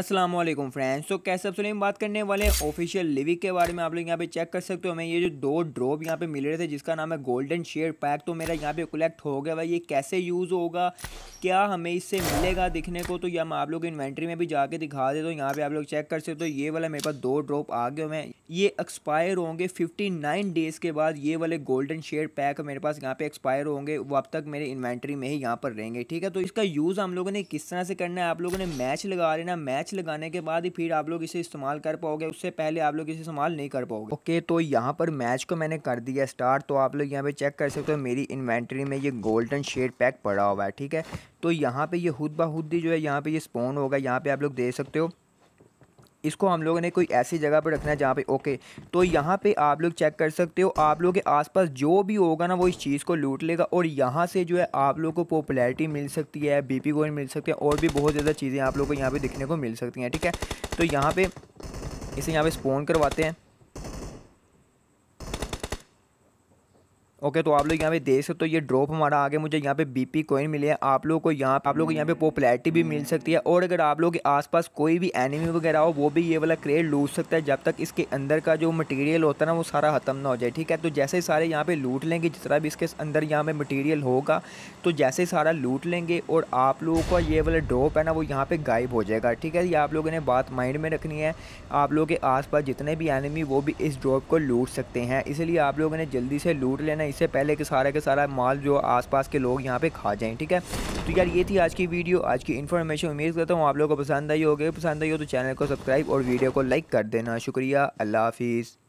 Aslam friends तो कैसे आप सुनिए बात करने वाले हैं ऑफिशियल लिविक के बारे में आप लोग यहाँ पे चेक कर सकते हो हमें ये जो दो ड्रॉप यहाँ पे मिल रहे थे जिसका नाम है गोल्डन शेयर पैक तो मेरा यहाँ पे कलेक्ट हो गया भाई ये कैसे यूज़ होगा क्या हमें इससे मिलेगा दिखने को तो या मैं आप लोग इन्वेंट्री में भी जाके दिखा देता तो हूँ यहाँ पे आप लोग चेक कर सकते हो ये वाला मेरे पास दो ड्रॉप आ गए मैं ये एक्सपायर होंगे 59 डेज़ के बाद ये वाले गोल्डन शेयर पैक मेरे पास यहाँ पे एक्सपायर होंगे वो अब तक मेरे इन्वेंट्री में ही यहाँ पर रहेंगे ठीक है तो इसका यूज़ हम लोगों ने किस तरह से करना है आप लोगों ने मैच लगा लेना मैच पैच लगाने के बाद ही फिर आप लोग इसे इस्तेमाल कर पाओगे उससे पहले आप लोग इसे इस्तेमाल नहीं कर पाओगे ओके तो यहाँ पर मैच को मैंने कर दिया स्टार्ट तो आप लोग यहाँ पे चेक कर सकते हो मेरी इन्वेंट्री में ये गोल्डन शेड पैक पड़ा हुआ है ठीक है तो यहाँ पे ये खुद बाहुद ही जो है यहाँ पे ये स्पोन होगा यहाँ पे आप लोग देख सकते हो इसको हम लोगों ने कोई ऐसी जगह पर रखना है जहाँ पे ओके तो यहाँ पे आप लोग चेक कर सकते हो आप लोगों के आसपास जो भी होगा ना वो इस चीज़ को लूट लेगा और यहाँ से जो है आप लोग को पॉपुलैरिटी मिल सकती है बीपी पी मिल सकती है और भी बहुत ज़्यादा चीज़ें आप लोग को यहाँ पर दिखने को मिल सकती हैं ठीक है तो यहाँ पर इसे यहाँ पे स्पोन करवाते हैं ओके तो आप लोग यहाँ पे देख सकते हो ये ड्रॉप हमारा आगे मुझे यहाँ पे बीपी कॉइन मिले हैं आप लोगों को यहाँ आप लोग को यहाँ पे पॉपुलैरिटी भी मिल सकती है और अगर आप लोग के आसपास कोई भी एनिमी वगैरह हो वो भी ये वाला क्रेड लूट सकता है जब तक इसके अंदर का जो मटेरियल होता है ना वो सारा ख़त्म ना हो जाए ठीक है तो जैसे सारे यहाँ पे लूट लेंगे जितना भी इसके अंदर यहाँ पे मटीरियल होगा तो जैसे सारा लूट लेंगे और आप लोगों का ये वाला ड्रॉप है ना वो यहाँ पे गायब हो जाएगा ठीक है ये आप लोगों ने बात माइंड में रखनी है आप लोगों के आस जितने भी एनिमी वो भी इस ड्रॉप को लूट सकते हैं इसलिए आप लोगों ने जल्दी से लूट लेना इससे पहले कि सारा के सारा माल जो आसपास के लोग यहाँ पे खा जाएँ ठीक है तो यार ये थी आज की वीडियो आज की इन्फॉर्मेशन उम्मीद करता हूँ आप लोगों को पसंद आई होगी पसंद आई हो तो चैनल को सब्सक्राइब और वीडियो को लाइक कर देना शुक्रिया अल्लाह हाफिज़